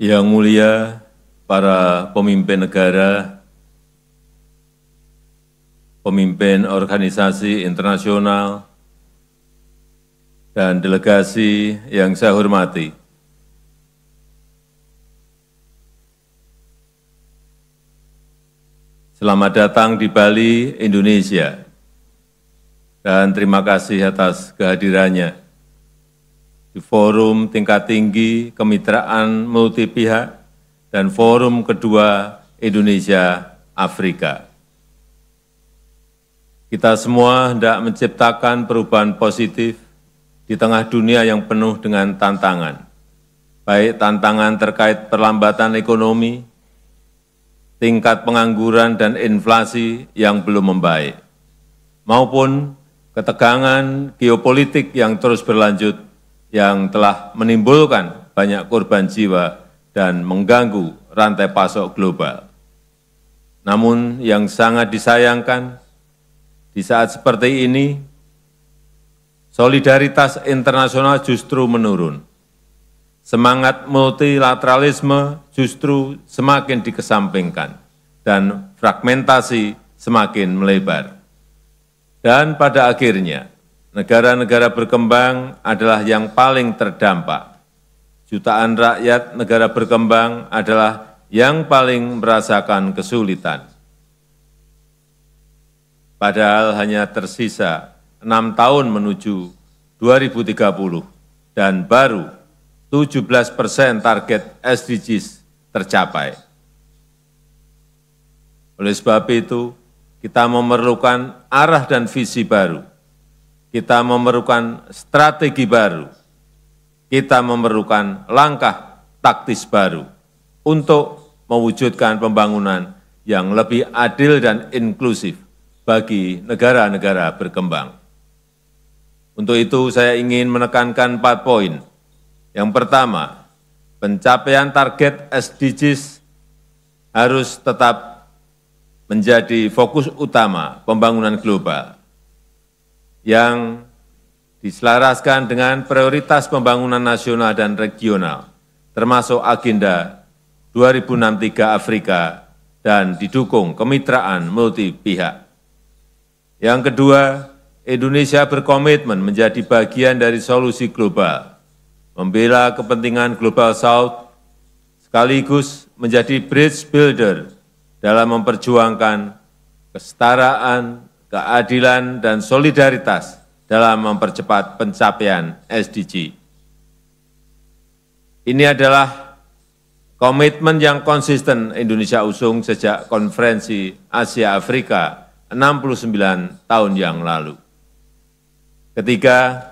Yang mulia para pemimpin negara, pemimpin organisasi internasional, dan delegasi yang saya hormati. Selamat datang di Bali, Indonesia, dan terima kasih atas kehadirannya di forum tingkat tinggi kemitraan multi pihak dan forum kedua Indonesia Afrika. Kita semua hendak menciptakan perubahan positif di tengah dunia yang penuh dengan tantangan, baik tantangan terkait perlambatan ekonomi, tingkat pengangguran dan inflasi yang belum membaik, maupun ketegangan geopolitik yang terus berlanjut yang telah menimbulkan banyak korban jiwa dan mengganggu rantai pasok global. Namun yang sangat disayangkan, di saat seperti ini, solidaritas internasional justru menurun. Semangat multilateralisme justru semakin dikesampingkan dan fragmentasi semakin melebar. Dan pada akhirnya, Negara-negara berkembang adalah yang paling terdampak. Jutaan rakyat negara berkembang adalah yang paling merasakan kesulitan. Padahal hanya tersisa enam tahun menuju 2030 dan baru 17 persen target SDGs tercapai. Oleh sebab itu, kita memerlukan arah dan visi baru kita memerlukan strategi baru, kita memerlukan langkah taktis baru untuk mewujudkan pembangunan yang lebih adil dan inklusif bagi negara-negara berkembang. Untuk itu saya ingin menekankan empat poin. Yang pertama, pencapaian target SDGs harus tetap menjadi fokus utama pembangunan global yang diselaraskan dengan prioritas pembangunan nasional dan regional, termasuk agenda 2063 Afrika dan didukung kemitraan multi pihak. Yang kedua, Indonesia berkomitmen menjadi bagian dari solusi global, membela kepentingan Global South, sekaligus menjadi bridge builder dalam memperjuangkan kesetaraan keadilan, dan solidaritas dalam mempercepat pencapaian SDG. Ini adalah komitmen yang konsisten Indonesia usung sejak konferensi Asia Afrika 69 tahun yang lalu. Ketiga,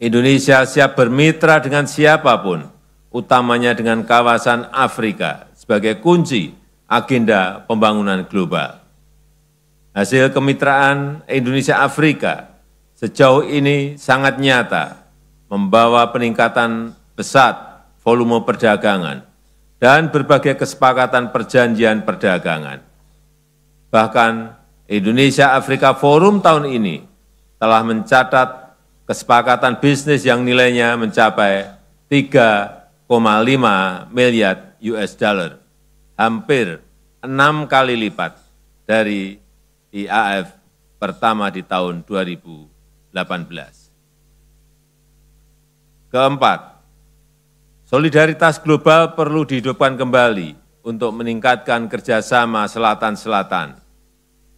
Indonesia siap bermitra dengan siapapun, utamanya dengan kawasan Afrika sebagai kunci agenda pembangunan global. Hasil kemitraan Indonesia-Afrika sejauh ini sangat nyata membawa peningkatan pesat volume perdagangan dan berbagai kesepakatan perjanjian perdagangan. Bahkan Indonesia Afrika Forum tahun ini telah mencatat kesepakatan bisnis yang nilainya mencapai 3,5 miliar US dollar, hampir enam kali lipat dari IAF pertama di tahun 2018. Keempat, solidaritas global perlu dihidupkan kembali untuk meningkatkan kerjasama selatan-selatan,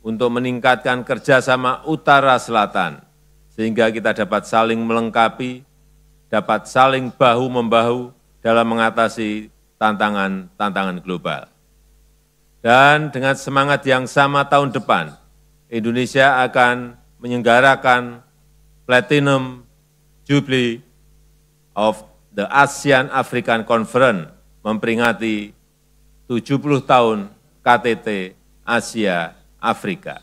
untuk meningkatkan kerjasama utara-selatan, sehingga kita dapat saling melengkapi, dapat saling bahu-membahu dalam mengatasi tantangan-tantangan global. Dan dengan semangat yang sama tahun depan, Indonesia akan menyelenggarakan Platinum Jubilee of the ASEAN African Conference memperingati 70 tahun KTT Asia Afrika.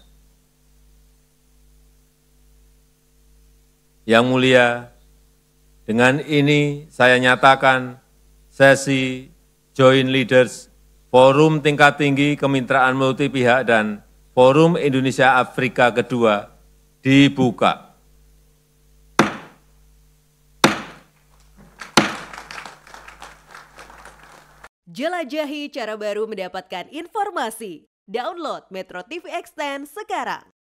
Yang mulia, dengan ini saya nyatakan sesi Joint Leaders Forum Tingkat Tinggi Kemitraan Multi Pihak dan Forum Indonesia Afrika kedua dibuka. Jelajahi cara baru mendapatkan informasi. Download Metro TV Extend sekarang.